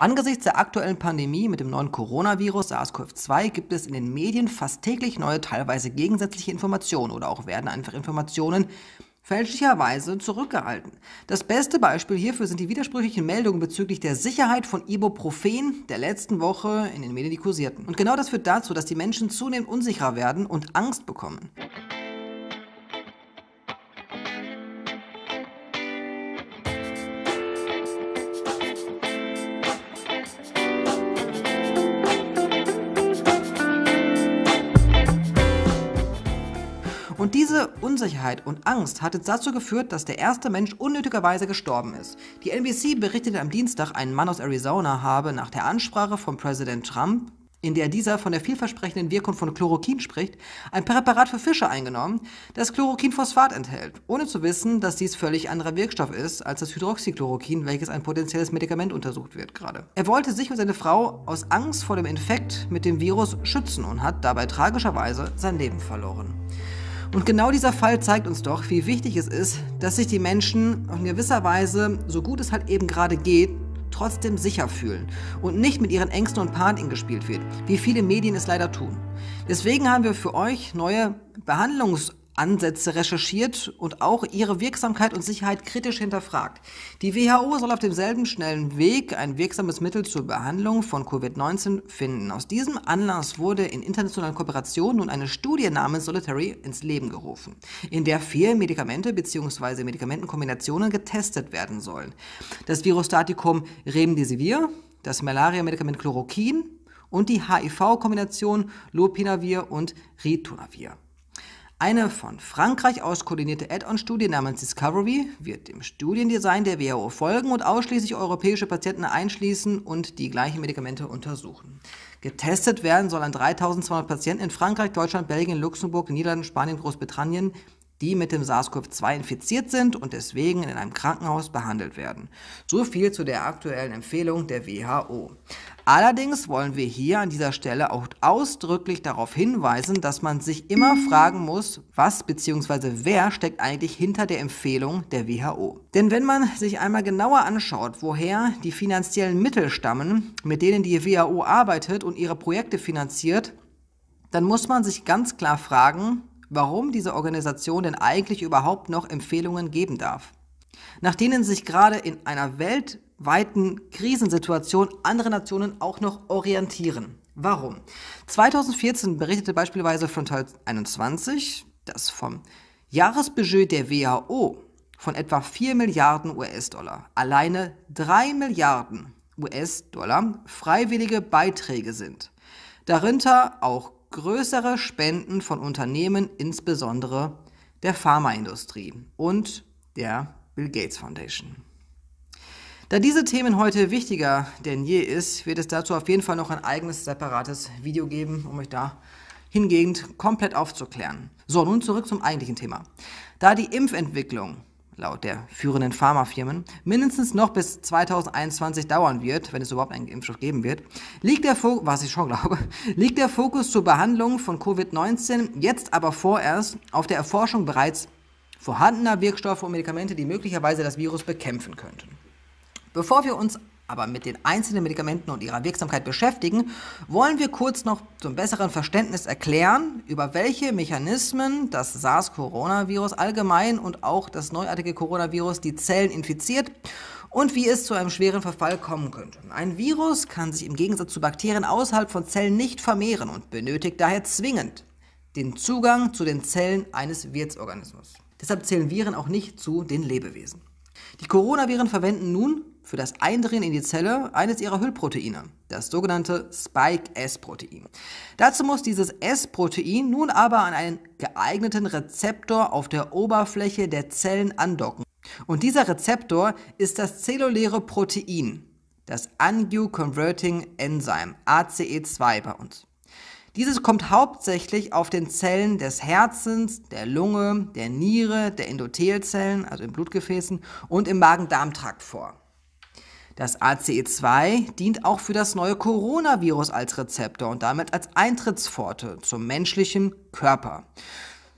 Angesichts der aktuellen Pandemie mit dem neuen Coronavirus SARS-CoV-2 gibt es in den Medien fast täglich neue, teilweise gegensätzliche Informationen oder auch werden einfach Informationen fälschlicherweise zurückgehalten. Das beste Beispiel hierfür sind die widersprüchlichen Meldungen bezüglich der Sicherheit von Ibuprofen der letzten Woche in den Medien die kursierten. Und genau das führt dazu, dass die Menschen zunehmend unsicherer werden und Angst bekommen. Unsicherheit und Angst hatte dazu geführt, dass der erste Mensch unnötigerweise gestorben ist. Die NBC berichtete am Dienstag, ein Mann aus Arizona habe nach der Ansprache von Präsident Trump in der dieser von der vielversprechenden Wirkung von Chloroquin spricht, ein Präparat für Fische eingenommen, das Chloroquinphosphat enthält, ohne zu wissen, dass dies völlig anderer Wirkstoff ist als das Hydroxychloroquin, welches ein potenzielles Medikament untersucht wird gerade. Er wollte sich und seine Frau aus Angst vor dem Infekt mit dem Virus schützen und hat dabei tragischerweise sein Leben verloren. Und genau dieser Fall zeigt uns doch, wie wichtig es ist, dass sich die Menschen in gewisser Weise, so gut es halt eben gerade geht, trotzdem sicher fühlen und nicht mit ihren Ängsten und Paniken gespielt wird, wie viele Medien es leider tun. Deswegen haben wir für euch neue Behandlungs- Ansätze recherchiert und auch ihre Wirksamkeit und Sicherheit kritisch hinterfragt. Die WHO soll auf demselben schnellen Weg ein wirksames Mittel zur Behandlung von Covid-19 finden. Aus diesem Anlass wurde in internationalen Kooperationen nun eine Studie namens Solitary ins Leben gerufen, in der vier Medikamente bzw. Medikamentenkombinationen getestet werden sollen. Das Virostatikum Remdesivir, das Malaria-Medikament Chloroquin und die HIV-Kombination Lopinavir und Ritonavir. Eine von Frankreich aus koordinierte Add-on-Studie namens Discovery wird dem Studiendesign der WHO folgen und ausschließlich europäische Patienten einschließen und die gleichen Medikamente untersuchen. Getestet werden soll an 3200 Patienten in Frankreich, Deutschland, Belgien, Luxemburg, Niederlanden, Spanien, Großbritannien, die mit dem SARS-CoV-2 infiziert sind und deswegen in einem Krankenhaus behandelt werden. So viel zu der aktuellen Empfehlung der WHO. Allerdings wollen wir hier an dieser Stelle auch ausdrücklich darauf hinweisen, dass man sich immer fragen muss, was bzw. wer steckt eigentlich hinter der Empfehlung der WHO. Denn wenn man sich einmal genauer anschaut, woher die finanziellen Mittel stammen, mit denen die WHO arbeitet und ihre Projekte finanziert, dann muss man sich ganz klar fragen, warum diese Organisation denn eigentlich überhaupt noch Empfehlungen geben darf, nach denen sich gerade in einer weltweiten Krisensituation andere Nationen auch noch orientieren. Warum? 2014 berichtete beispielsweise Frontal 21, dass vom Jahresbudget der WHO von etwa 4 Milliarden US-Dollar alleine 3 Milliarden US-Dollar freiwillige Beiträge sind. Darunter auch größere Spenden von Unternehmen, insbesondere der Pharmaindustrie und der Bill Gates Foundation. Da diese Themen heute wichtiger denn je ist, wird es dazu auf jeden Fall noch ein eigenes separates Video geben, um euch da hingegen komplett aufzuklären. So, nun zurück zum eigentlichen Thema. Da die Impfentwicklung laut der führenden Pharmafirmen, mindestens noch bis 2021 dauern wird, wenn es überhaupt einen Impfstoff geben wird, liegt der, Fo was ich schon glaube, liegt der Fokus zur Behandlung von Covid-19 jetzt aber vorerst auf der Erforschung bereits vorhandener Wirkstoffe und Medikamente, die möglicherweise das Virus bekämpfen könnten. Bevor wir uns aber mit den einzelnen Medikamenten und ihrer Wirksamkeit beschäftigen, wollen wir kurz noch zum besseren Verständnis erklären, über welche Mechanismen das SARS-Coronavirus allgemein und auch das neuartige Coronavirus die Zellen infiziert und wie es zu einem schweren Verfall kommen könnte. Ein Virus kann sich im Gegensatz zu Bakterien außerhalb von Zellen nicht vermehren und benötigt daher zwingend den Zugang zu den Zellen eines Wirtsorganismus. Deshalb zählen Viren auch nicht zu den Lebewesen. Die Coronaviren verwenden nun für das Eindringen in die Zelle eines ihrer Hüllproteine, das sogenannte Spike-S-Protein. Dazu muss dieses S-Protein nun aber an einen geeigneten Rezeptor auf der Oberfläche der Zellen andocken. Und dieser Rezeptor ist das zelluläre Protein, das Angio-Converting Enzyme, ACE2 bei uns. Dieses kommt hauptsächlich auf den Zellen des Herzens, der Lunge, der Niere, der Endothelzellen, also in Blutgefäßen und im Magen-Darm-Trakt vor. Das ACE2 dient auch für das neue Coronavirus als Rezeptor und damit als Eintrittspforte zum menschlichen Körper.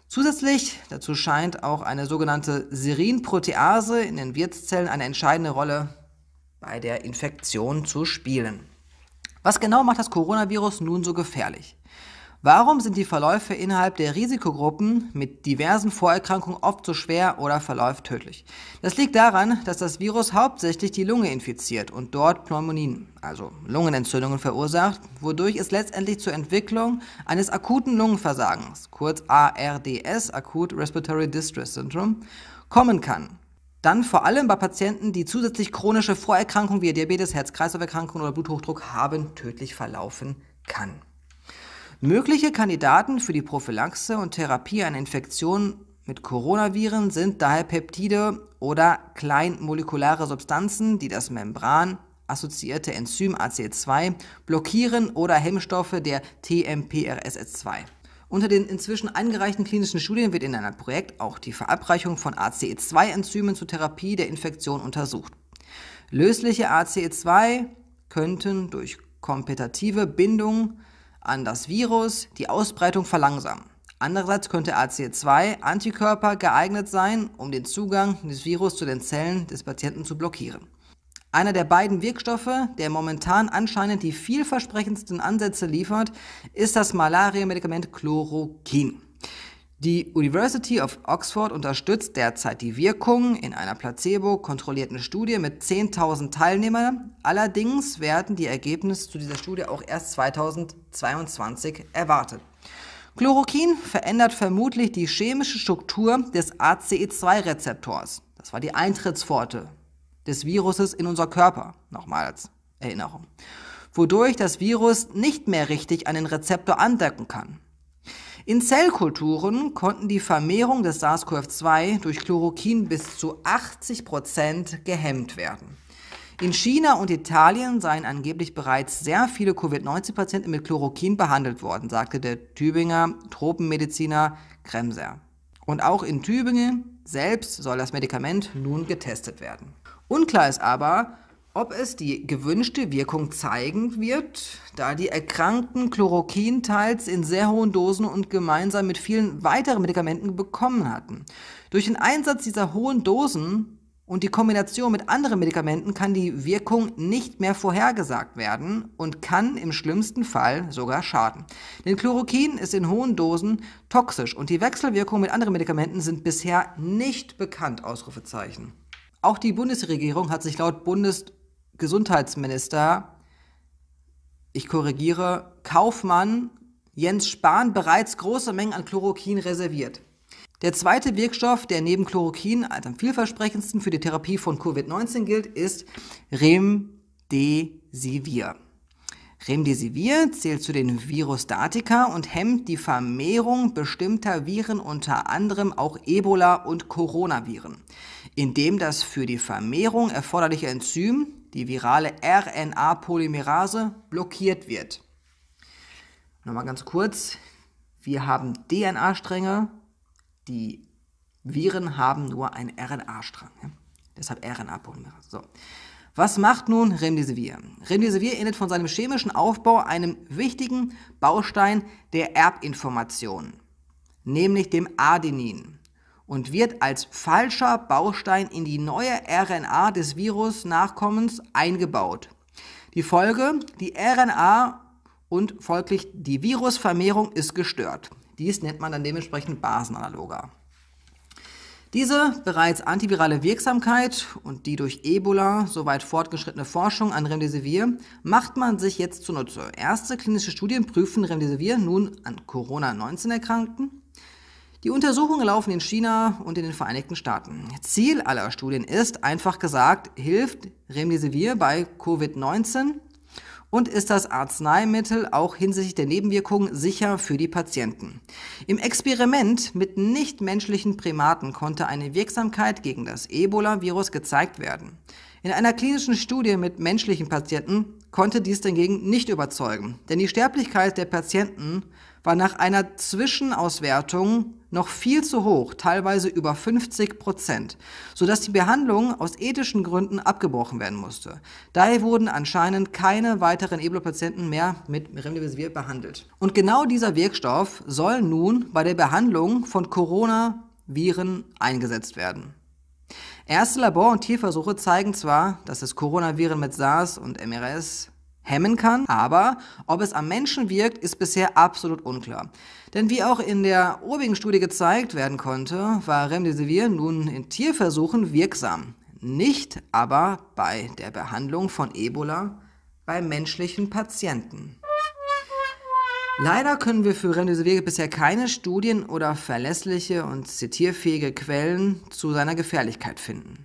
Zusätzlich dazu scheint auch eine sogenannte Serinprotease in den Wirtszellen eine entscheidende Rolle bei der Infektion zu spielen. Was genau macht das Coronavirus nun so gefährlich? Warum sind die Verläufe innerhalb der Risikogruppen mit diversen Vorerkrankungen oft so schwer oder verläuft tödlich? Das liegt daran, dass das Virus hauptsächlich die Lunge infiziert und dort Pneumonien, also Lungenentzündungen verursacht, wodurch es letztendlich zur Entwicklung eines akuten Lungenversagens, kurz ARDS, Acute Respiratory Distress Syndrome, kommen kann. Dann vor allem bei Patienten, die zusätzlich chronische Vorerkrankungen wie Diabetes, Herz-Kreislauf-Erkrankungen oder Bluthochdruck haben, tödlich verlaufen kann. Mögliche Kandidaten für die Prophylaxe und Therapie an Infektionen mit Coronaviren sind daher Peptide oder kleinmolekulare Substanzen, die das Membran assoziierte Enzym ace 2 blockieren oder Hemmstoffe der TMPRSS2. Unter den inzwischen eingereichten klinischen Studien wird in einem Projekt auch die Verabreichung von ACE2-Enzymen zur Therapie der Infektion untersucht. Lösliche ACE2 könnten durch kompetitive Bindung an das Virus die Ausbreitung verlangsamen. Andererseits könnte ACE2-Antikörper geeignet sein, um den Zugang des Virus zu den Zellen des Patienten zu blockieren. Einer der beiden Wirkstoffe, der momentan anscheinend die vielversprechendsten Ansätze liefert, ist das Malaria-Medikament Chloroquin. Die University of Oxford unterstützt derzeit die Wirkung in einer placebo-kontrollierten Studie mit 10.000 Teilnehmern. Allerdings werden die Ergebnisse zu dieser Studie auch erst 2022 erwartet. Chloroquin verändert vermutlich die chemische Struktur des ACE2-Rezeptors. Das war die Eintrittspforte des Viruses in unser Körper. Nochmal als Erinnerung. Wodurch das Virus nicht mehr richtig an den Rezeptor andecken kann. In Zellkulturen konnten die Vermehrung des SARS-CoV-2 durch Chloroquin bis zu 80 Prozent gehemmt werden. In China und Italien seien angeblich bereits sehr viele Covid-19-Patienten mit Chloroquin behandelt worden, sagte der Tübinger Tropenmediziner Kremser. Und auch in Tübingen selbst soll das Medikament nun getestet werden. Unklar ist aber, ob es die gewünschte Wirkung zeigen wird, da die Erkrankten Chloroquin teils in sehr hohen Dosen und gemeinsam mit vielen weiteren Medikamenten bekommen hatten. Durch den Einsatz dieser hohen Dosen und die Kombination mit anderen Medikamenten kann die Wirkung nicht mehr vorhergesagt werden und kann im schlimmsten Fall sogar schaden. Denn Chloroquin ist in hohen Dosen toxisch und die Wechselwirkungen mit anderen Medikamenten sind bisher nicht bekannt. Auch die Bundesregierung hat sich laut Bundes Gesundheitsminister, ich korrigiere, Kaufmann Jens Spahn bereits große Mengen an Chloroquin reserviert. Der zweite Wirkstoff, der neben Chloroquin als am vielversprechendsten für die Therapie von Covid-19 gilt, ist Remdesivir. Remdesivir zählt zu den Virustatika und hemmt die Vermehrung bestimmter Viren, unter anderem auch Ebola und Coronaviren, indem das für die Vermehrung erforderliche Enzym die virale RNA-Polymerase, blockiert wird. Nochmal ganz kurz, wir haben DNA-Stränge, die Viren haben nur einen RNA-Strang. Ja? Deshalb RNA-Polymerase. So. Was macht nun Remdesivir? Remdesivir ähnelt von seinem chemischen Aufbau einem wichtigen Baustein der Erbinformation, nämlich dem Adenin und wird als falscher Baustein in die neue RNA des Virus-Nachkommens eingebaut. Die Folge, die RNA und folglich die Virusvermehrung ist gestört. Dies nennt man dann dementsprechend Basenanaloga. Diese bereits antivirale Wirksamkeit und die durch Ebola soweit fortgeschrittene Forschung an Remdesivir macht man sich jetzt zunutze. Erste klinische Studien prüfen Remdesivir nun an Corona-19-Erkrankten die Untersuchungen laufen in China und in den Vereinigten Staaten. Ziel aller Studien ist, einfach gesagt, hilft Remdesivir bei Covid-19 und ist das Arzneimittel auch hinsichtlich der Nebenwirkungen sicher für die Patienten. Im Experiment mit nichtmenschlichen Primaten konnte eine Wirksamkeit gegen das Ebola-Virus gezeigt werden. In einer klinischen Studie mit menschlichen Patienten konnte dies dagegen nicht überzeugen, denn die Sterblichkeit der Patienten war nach einer Zwischenauswertung noch viel zu hoch, teilweise über 50 Prozent, sodass die Behandlung aus ethischen Gründen abgebrochen werden musste. Daher wurden anscheinend keine weiteren ebola patienten mehr mit Remdesivir behandelt. Und genau dieser Wirkstoff soll nun bei der Behandlung von Coronaviren eingesetzt werden. Erste Labor- und Tierversuche zeigen zwar, dass es Coronaviren mit SARS und MRS hemmen kann, aber ob es am Menschen wirkt, ist bisher absolut unklar. Denn wie auch in der obigen Studie gezeigt werden konnte, war Remdesivir nun in Tierversuchen wirksam, nicht aber bei der Behandlung von Ebola bei menschlichen Patienten. Leider können wir für Remdesivir bisher keine Studien oder verlässliche und zitierfähige Quellen zu seiner Gefährlichkeit finden.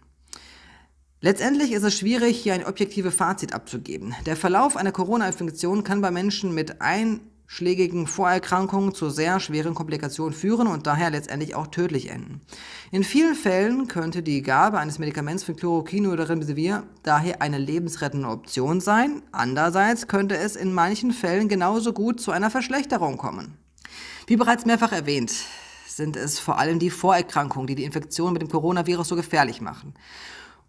Letztendlich ist es schwierig, hier ein objektives Fazit abzugeben. Der Verlauf einer Corona-Infektion kann bei Menschen mit ein schlägigen Vorerkrankungen zu sehr schweren Komplikationen führen und daher letztendlich auch tödlich enden. In vielen Fällen könnte die Gabe eines Medikaments für Chloroquin oder Remdesivir daher eine lebensrettende Option sein. Andererseits könnte es in manchen Fällen genauso gut zu einer Verschlechterung kommen. Wie bereits mehrfach erwähnt, sind es vor allem die Vorerkrankungen, die die Infektion mit dem Coronavirus so gefährlich machen.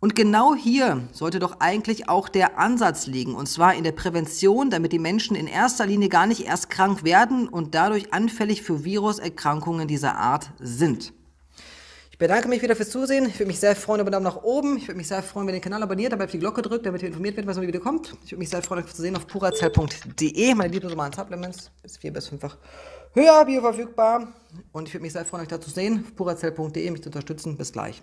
Und genau hier sollte doch eigentlich auch der Ansatz liegen, und zwar in der Prävention, damit die Menschen in erster Linie gar nicht erst krank werden und dadurch anfällig für Viruserkrankungen dieser Art sind. Ich bedanke mich wieder fürs Zusehen. Ich würde mich sehr freuen über Daumen nach oben. Ich würde mich sehr freuen, wenn ihr den Kanal abonniert, dabei auf die Glocke drückt, damit ihr informiert werdet, was im Video kommt. Ich würde mich sehr freuen, euch zu sehen auf purazell.de. Meine lieben normalen Supplements bis vier bis fünffach höher bioverfügbar. Und ich würde mich sehr freuen, euch da zu sehen auf purazell.de, mich zu unterstützen. Bis gleich.